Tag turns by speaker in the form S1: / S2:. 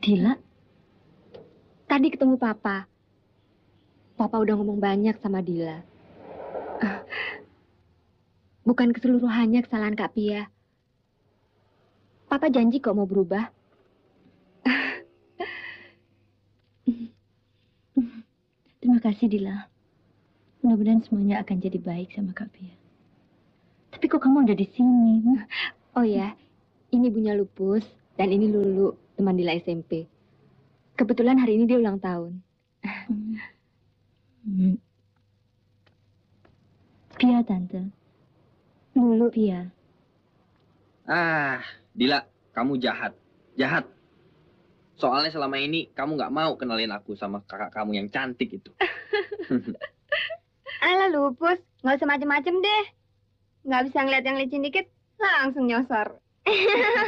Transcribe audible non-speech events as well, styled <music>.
S1: Dila, tadi ketemu Papa. Papa udah ngomong banyak sama Dila. Ah. bukan keseluruhannya kesalahan Kak Pia. Papa janji kok mau berubah.
S2: Terima kasih, Dila. Mudah-mudahan semuanya akan jadi baik sama Kak Pia. Tapi kok kamu udah di sini?
S1: Oh ya, ini Bunya Lupus. Dan ini Lulu, teman Dila SMP. Kebetulan hari ini dia ulang tahun. <laughs>
S3: Pia, Tante. Lulu, Pia.
S4: Ah, Dila, kamu jahat. Jahat. Soalnya selama ini kamu gak mau kenalin aku sama kakak kamu yang cantik itu.
S5: <laughs> Alah lupus, Gak usah macem-macem deh. Gak bisa ngeliat yang licin dikit, langsung nyosor. <laughs>